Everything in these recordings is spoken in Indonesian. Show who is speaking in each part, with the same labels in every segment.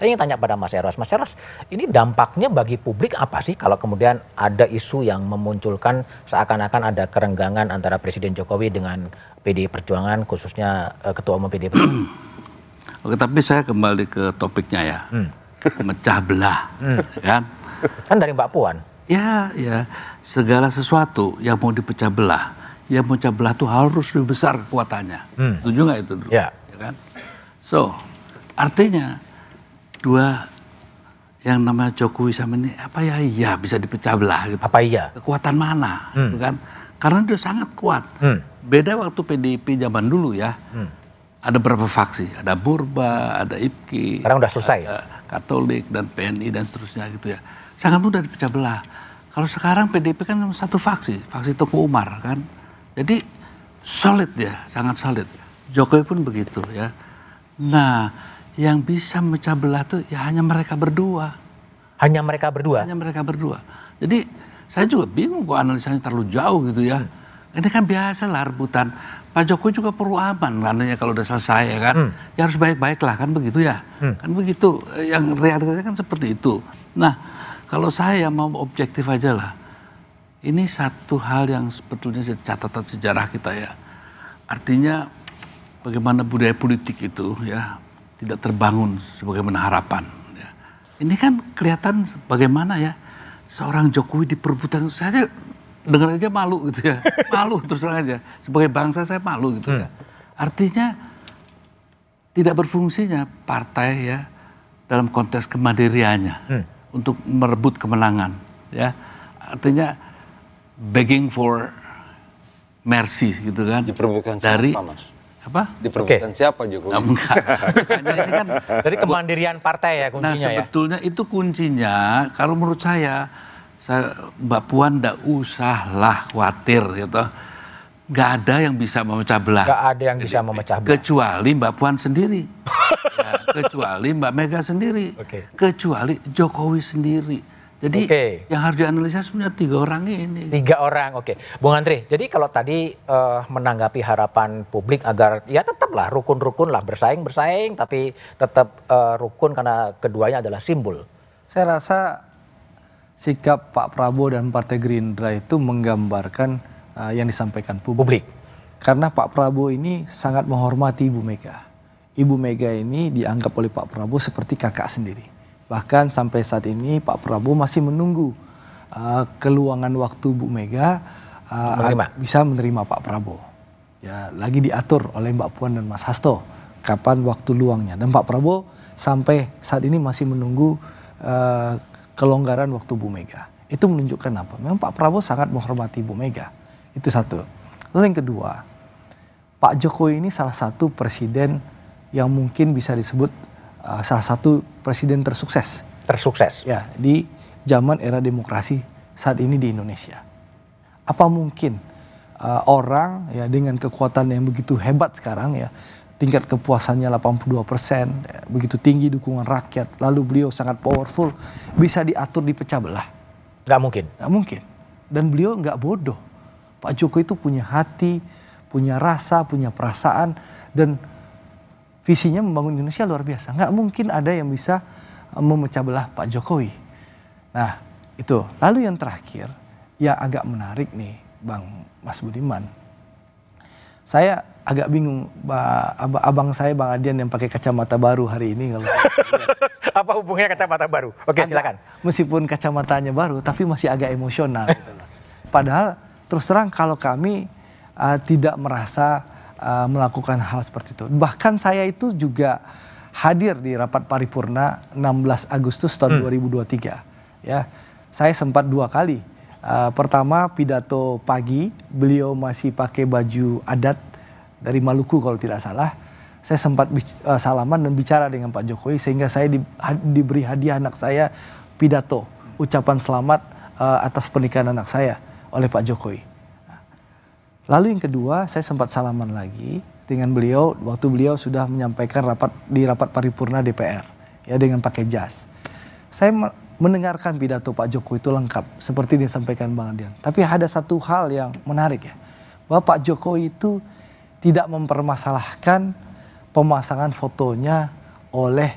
Speaker 1: Saya ingin tanya pada Mas Eros, Mas Eros, ini dampaknya bagi publik apa sih kalau kemudian ada isu yang memunculkan seakan-akan ada kerenggangan antara Presiden Jokowi dengan PDI Perjuangan khususnya eh, Ketua Umum PDI Perjuangan?
Speaker 2: Oke, tapi saya kembali ke topiknya ya, hmm. mecah belah, hmm. kan?
Speaker 1: Kan dari Mbak Puan.
Speaker 2: Ya, ya, segala sesuatu yang mau dipecah belah, yang pecah belah itu harus lebih besar kekuatannya. Hmm. Setuju nggak itu dulu? Ya. ya kan? So, artinya dua yang namanya Jokowi sama ini apa ya iya bisa dipecah belah gitu. Apa iya? Kekuatan mana? Hmm. Gitu kan? Karena dia sangat kuat. Hmm. Beda waktu PDIP zaman dulu ya. Hmm. Ada berapa faksi? Ada Burba, ada IPKI. Sekarang udah selesai. Ada ya? eh, Katolik dan PNI dan seterusnya gitu ya. Sangat mudah dipecah belah. Kalau sekarang PDIP kan satu faksi, faksi Toko Umar kan. Jadi solid ya, sangat solid. Jokowi pun begitu ya. Nah, yang bisa mecah belah itu ya hanya mereka berdua. Hanya mereka berdua? Hanya mereka berdua. Jadi saya juga bingung kok analisanya terlalu jauh gitu ya. Hmm. Ini kan biasa lah rebutan. Pak Jokowi juga perlu aman karena ya kalau udah selesai ya kan. Hmm. Ya harus baik-baik lah kan begitu ya. Hmm. Kan begitu. Yang realitanya kan seperti itu. Nah kalau saya mau objektif aja lah. Ini satu hal yang sebetulnya catatan sejarah kita ya. Artinya bagaimana budaya politik itu ya tidak terbangun sebagaimana harapan. Ya. Ini kan kelihatan bagaimana ya seorang Jokowi di diperbutkan saya dengar aja malu gitu ya. Malu terus terang aja. Sebagai bangsa saya malu gitu ya. Hmm. Artinya tidak berfungsinya partai ya dalam konteks kemandiriannya hmm. untuk merebut kemenangan ya. Artinya begging for mercy gitu kan. dari apa diperbutkan
Speaker 1: okay. siapa Jokowi? Nah, enggak. ini kan dari kemandirian partai ya kuncinya. Nah ya.
Speaker 2: sebetulnya ya? itu kuncinya kalau menurut saya, saya Mbak Puan tidak usahlah khawatir ya gitu. Gak ada yang bisa memecah belah. Gak ada yang bisa memecah belah. Kecuali Mbak Puan sendiri. ya, kecuali Mbak Mega sendiri. Okay. Kecuali Jokowi sendiri jadi okay. yang harus dianalisa sebenarnya tiga orang ini. Tiga orang, oke. Okay. Bung Andri, jadi kalau tadi uh, menanggapi harapan publik
Speaker 1: agar ya tetaplah rukun-rukun lah bersaing bersaing, tapi tetap uh, rukun karena keduanya adalah simbol.
Speaker 3: Saya rasa sikap Pak Prabowo dan Partai Gerindra itu menggambarkan uh, yang disampaikan publik. publik. Karena Pak Prabowo ini sangat menghormati Ibu Mega. Ibu Mega ini dianggap oleh Pak Prabowo seperti kakak sendiri Bahkan sampai saat ini Pak Prabowo masih menunggu uh, keluangan waktu Bu Mega uh, menerima. bisa menerima Pak Prabowo. Ya, lagi diatur oleh Mbak Puan dan Mas Hasto kapan waktu luangnya. Dan Pak Prabowo sampai saat ini masih menunggu uh, kelonggaran waktu Bu Mega. Itu menunjukkan apa? Memang Pak Prabowo sangat menghormati Bu Mega. Itu satu. Lalu yang kedua, Pak Jokowi ini salah satu presiden yang mungkin bisa disebut uh, salah satu presiden tersukses. Tersukses. Ya, di zaman era demokrasi saat ini di Indonesia. Apa mungkin uh, orang ya dengan kekuatan yang begitu hebat sekarang ya, tingkat kepuasannya 82 persen, ya, begitu tinggi dukungan rakyat, lalu beliau sangat powerful, bisa diatur dipecah belah? Gak mungkin. Gak mungkin. Dan beliau nggak bodoh. Pak Jokowi itu punya hati, punya rasa, punya perasaan, dan visinya membangun Indonesia luar biasa. Nggak mungkin ada yang bisa eh, memecah belah Pak Jokowi. Nah itu. Lalu yang terakhir, yang agak menarik nih Bang Mas Budiman. Saya agak bingung abang saya Bang Adian yang pakai kacamata baru hari ini kalau
Speaker 1: apa hubungannya kacamata baru? Oke, agak, silakan.
Speaker 3: Meskipun kacamatanya baru tapi masih agak emosional gitu Padahal terus terang kalau kami uh, tidak merasa uh, melakukan hal seperti itu. Bahkan saya itu juga hadir di rapat paripurna 16 Agustus tahun hmm. 2023. Ya, saya sempat dua kali. Uh, pertama pidato pagi, beliau masih pakai baju adat dari Maluku kalau tidak salah. Saya sempat uh, salaman dan bicara dengan Pak Jokowi sehingga saya di, ha, diberi hadiah anak saya pidato ucapan selamat uh, atas pernikahan anak saya oleh Pak Jokowi. Lalu yang kedua, saya sempat salaman lagi dengan beliau waktu beliau sudah menyampaikan rapat di rapat paripurna DPR ya dengan pakai jas. Saya mendengarkan pidato Pak Jokowi itu lengkap seperti disampaikan Bang Adian. Tapi ada satu hal yang menarik ya. Bahwa Pak Jokowi itu tidak mempermasalahkan pemasangan fotonya oleh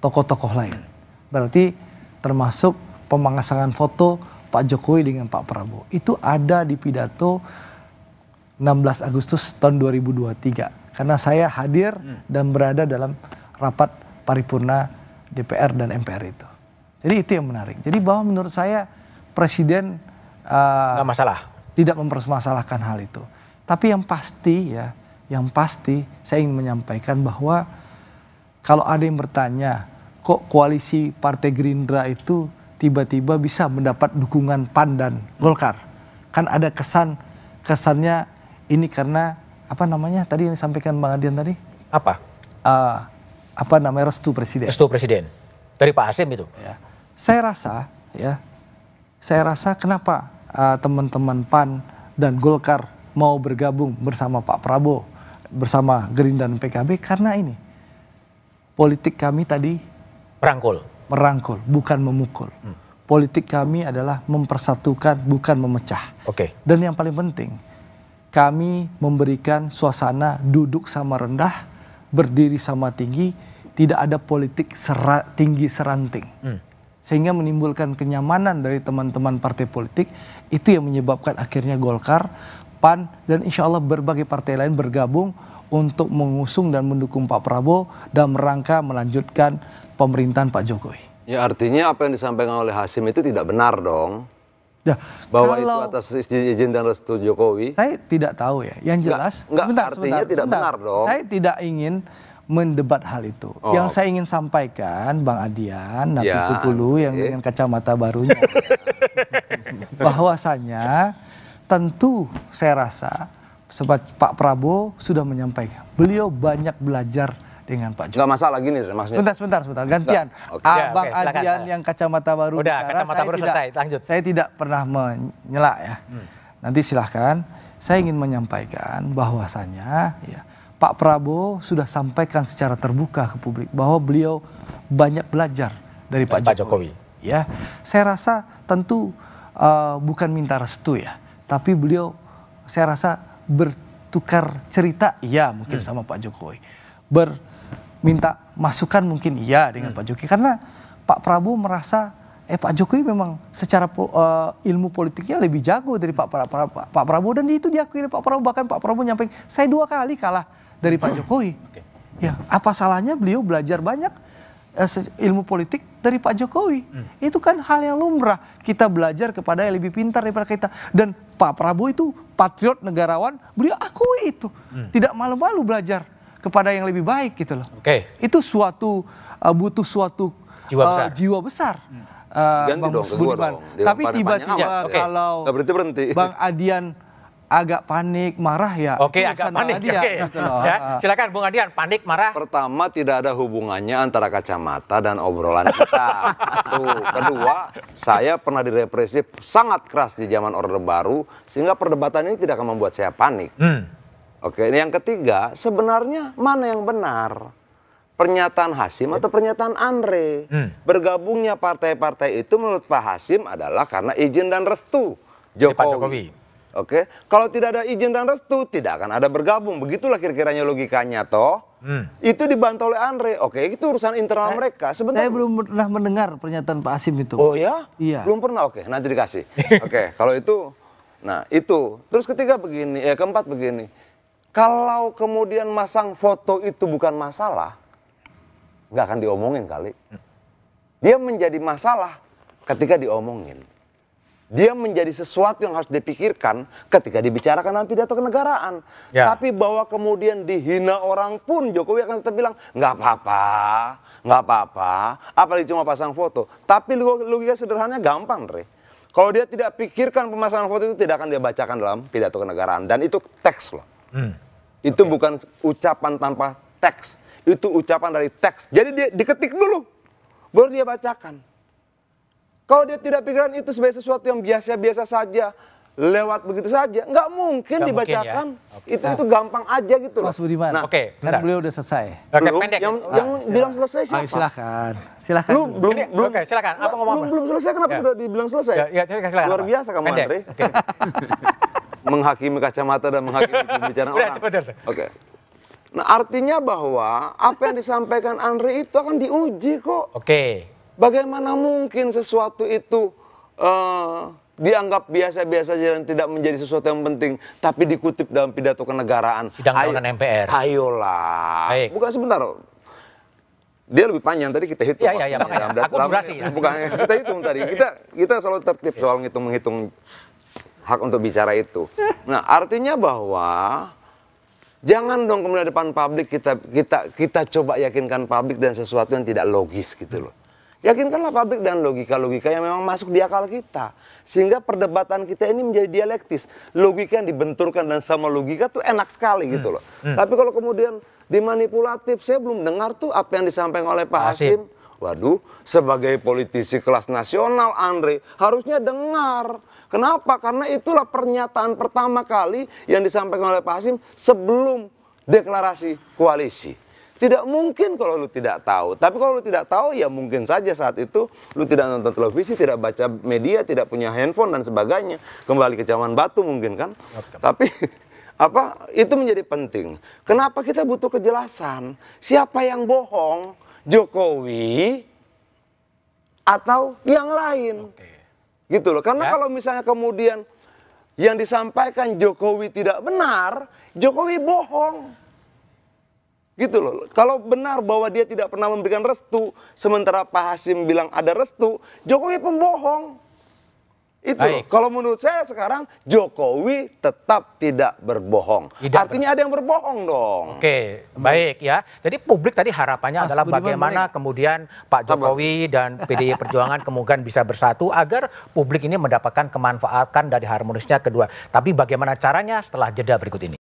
Speaker 3: tokoh-tokoh lain. Berarti termasuk pemasangan foto Pak Jokowi dengan Pak Prabowo. Itu ada di pidato 16 Agustus tahun 2023 karena saya hadir hmm. dan berada dalam rapat paripurna DPR dan MPR itu. Jadi itu yang menarik. Jadi bahwa menurut saya presiden uh, masalah. tidak mempermasalahkan hal itu. Tapi yang pasti ya, yang pasti saya ingin menyampaikan bahwa kalau ada yang bertanya kok koalisi Partai Gerindra itu tiba-tiba bisa mendapat dukungan PAN dan Golkar. Kan ada kesan kesannya ini karena apa namanya tadi yang disampaikan Bang Adian tadi? Apa? Uh, apa namanya restu presiden? Restu presiden
Speaker 1: dari Pak Asim itu. Ya.
Speaker 3: Saya rasa ya, saya rasa kenapa teman ah, teman-teman Pan dan Golkar mau bergabung bersama Pak Prabowo, bersama Gerindra dan PKB karena ini politik kami tadi merangkul, merangkul bukan memukul. Hmm. Politik kami adalah mempersatukan bukan memecah. Oke. Okay. Dan yang paling penting kami memberikan suasana duduk sama rendah, berdiri sama tinggi, tidak ada politik sera, tinggi seranting. Hmm. Sehingga menimbulkan kenyamanan dari teman-teman partai politik, itu yang menyebabkan akhirnya Golkar, PAN, dan insya Allah berbagai partai lain bergabung untuk mengusung dan mendukung Pak Prabowo dalam rangka melanjutkan pemerintahan Pak Jokowi.
Speaker 1: Ya artinya apa yang disampaikan oleh Hasim itu tidak benar dong. Ya, bahwa kalau, itu atas izin dan restu Jokowi. Saya tidak tahu ya. Yang jelas, enggak, enggak bentar, artinya sebentar, tidak
Speaker 3: bentar. benar dong. Saya tidak ingin mendebat hal itu. Oh. Yang saya ingin sampaikan, Bang Adian, Nabi ya, Tukulu yang dengan kacamata barunya, bahwasanya tentu saya rasa Pak Prabowo sudah menyampaikan, beliau banyak belajar dengan Pak Jokowi. Gak
Speaker 1: masalah gini maksudnya. Sebentar,
Speaker 3: sebentar, sebentar. Gantian. Okay. Abang ya, okay, Adian silakan. yang kacamata baru Udah, bicara, kacamata saya baru tidak, selesai. Lanjut. saya tidak pernah menyela ya. Hmm. Nanti silahkan. Saya ingin menyampaikan bahwasannya ya, Pak Prabowo sudah sampaikan secara terbuka ke publik bahwa beliau banyak belajar dari Pak, Pak Jokowi. Jokowi. Ya, saya rasa tentu uh, bukan minta restu ya, tapi beliau saya rasa bertukar cerita, ya mungkin hmm. sama Pak Jokowi. Ber minta masukan mungkin iya dengan hmm. Pak Jokowi karena Pak Prabowo merasa eh Pak Jokowi memang secara uh, ilmu politiknya lebih jago dari Pak, pra, pra, pra, Pak Prabowo dan itu diakui oleh Pak Prabowo bahkan Pak Prabowo nyampe saya dua kali kalah dari Pak hmm. Jokowi. Okay. Ya, apa salahnya beliau belajar banyak uh, ilmu politik dari Pak Jokowi? Hmm. Itu kan hal yang lumrah. Kita belajar kepada yang lebih pintar daripada kita dan Pak Prabowo itu patriot negarawan, beliau akui itu. Hmm. Tidak malu-malu belajar kepada yang lebih baik gitu loh. Oke. Okay. Itu suatu uh, butuh suatu jiwa uh, besar. Uh, jiwa besar. Hmm. Uh, Bang dong, Dong. Tapi tiba-tiba ya, okay. kalau berhenti berhenti. Bang Adian agak panik, marah ya. Oke, okay, agak panik. Adian, okay. gitu loh. ya,
Speaker 1: silakan Bung Adian, panik, marah. Pertama, tidak ada hubungannya antara kacamata dan obrolan kita. Tuh. Kedua, saya pernah direpresi sangat keras di zaman Orde Baru, sehingga perdebatan ini tidak akan membuat saya panik. Hmm. Oke, ini yang ketiga, sebenarnya mana yang benar? Pernyataan Hasim atau pernyataan Andre? Hmm. Bergabungnya partai-partai itu menurut Pak Hasim adalah karena izin dan restu Jokowi. Pak Jokowi. Oke, kalau tidak ada izin dan restu tidak akan ada bergabung. Begitulah kira-kiranya logikanya toh. Hmm. Itu dibantah oleh Andre. Oke, itu urusan internal saya, mereka. Sebenarnya Saya belum pernah mendengar pernyataan Pak Hasim itu. Oh ya? Iya. Belum pernah. Oke, nanti dikasih. Oke, kalau itu Nah, itu. Terus ketiga begini, ya keempat begini. Kalau kemudian masang foto itu bukan masalah, nggak akan diomongin kali. Dia menjadi masalah ketika diomongin. Dia menjadi sesuatu yang harus dipikirkan ketika dibicarakan dalam pidato kenegaraan. Ya. Tapi bahwa kemudian dihina orang pun Jokowi akan tetap bilang nggak apa-apa, nggak apa-apa. Apalagi cuma pasang foto. Tapi logika sederhananya gampang, Re. Kalau dia tidak pikirkan pemasangan foto itu tidak akan dia bacakan dalam pidato kenegaraan dan itu teks loh. Hmm. Itu okay. bukan ucapan tanpa teks, itu ucapan dari teks. Jadi dia diketik dulu, baru dia bacakan. Kalau dia tidak pikiran itu sebagai sesuatu yang biasa-biasa saja, lewat begitu saja, nggak mungkin Gak dibacakan. Mungkin ya? okay. Itu nah, itu gampang aja gitu loh. Mas Budiman, nah, oke, okay, kan beliau udah selesai. Oke, okay, pendek. Yang, ah, yang bilang selesai ah, siapa? Ah,
Speaker 3: silakan,
Speaker 1: silakan. Lu belum, belum, okay, silakan. Apa ngomong? Belum, belum selesai, kenapa ya. sudah dibilang selesai? Ya, ya, silakan, Luar biasa kamu, pendek. Andre. Okay. menghakimi kacamata dan menghakimi pembicaraan iya, orang. Oke. Okay. Nah, artinya bahwa apa yang disampaikan Andre itu akan diuji kok. Oke. Okay. Bagaimana mungkin sesuatu itu uh, dianggap biasa-biasa saja dan tidak menjadi sesuatu yang penting, tapi dikutip dalam pidato kenegaraan. Sidang Ayo, MPR. Ayolah. Baik. Bukan sebentar. Dia lebih panjang tadi kita hitung. Iya, iya, ya, Aku durasi. Ya. Bukan, kita hitung tadi. Kita kita selalu tertib soal ngitung-menghitung hak untuk bicara itu. Nah, artinya bahwa jangan dong kemudian depan publik kita kita kita coba yakinkan publik dan sesuatu yang tidak logis gitu loh. Yakinkanlah publik dan logika-logika yang memang masuk di akal kita. Sehingga perdebatan kita ini menjadi dialektis. Logika yang dibenturkan dan sama logika tuh enak sekali gitu hmm. loh. Hmm. Hmm. Tapi kalau kemudian dimanipulatif, saya belum dengar tuh apa yang disampaikan oleh Pak Asim. Hasim Waduh, sebagai politisi kelas nasional Andre harusnya dengar. Kenapa? Karena itulah pernyataan pertama kali yang disampaikan oleh Pak Hasim sebelum deklarasi koalisi. Tidak mungkin kalau lu tidak tahu. Tapi kalau lu tidak tahu ya mungkin saja saat itu lu tidak nonton televisi, tidak baca media, tidak punya handphone dan sebagainya. Kembali ke zaman batu mungkin kan. Oke. Tapi apa itu menjadi penting. Kenapa kita butuh kejelasan? Siapa yang bohong? Jokowi atau yang lain. Oke. Gitu loh. Karena ya. kalau misalnya kemudian yang disampaikan Jokowi tidak benar, Jokowi bohong. Gitu loh. Kalau benar bahwa dia tidak pernah memberikan restu, sementara Pak Hasim bilang ada restu, Jokowi pembohong. Itu Kalau menurut saya sekarang Jokowi tetap tidak berbohong. Tidak Artinya ber... ada yang berbohong dong. Oke, baik ya. Jadi publik tadi harapannya Mas, adalah bagaimana baik. kemudian Pak Jokowi dan PDI Perjuangan kemudian bisa bersatu agar publik ini mendapatkan kemanfaatan dari harmonisnya kedua. Tapi bagaimana caranya setelah jeda berikut ini?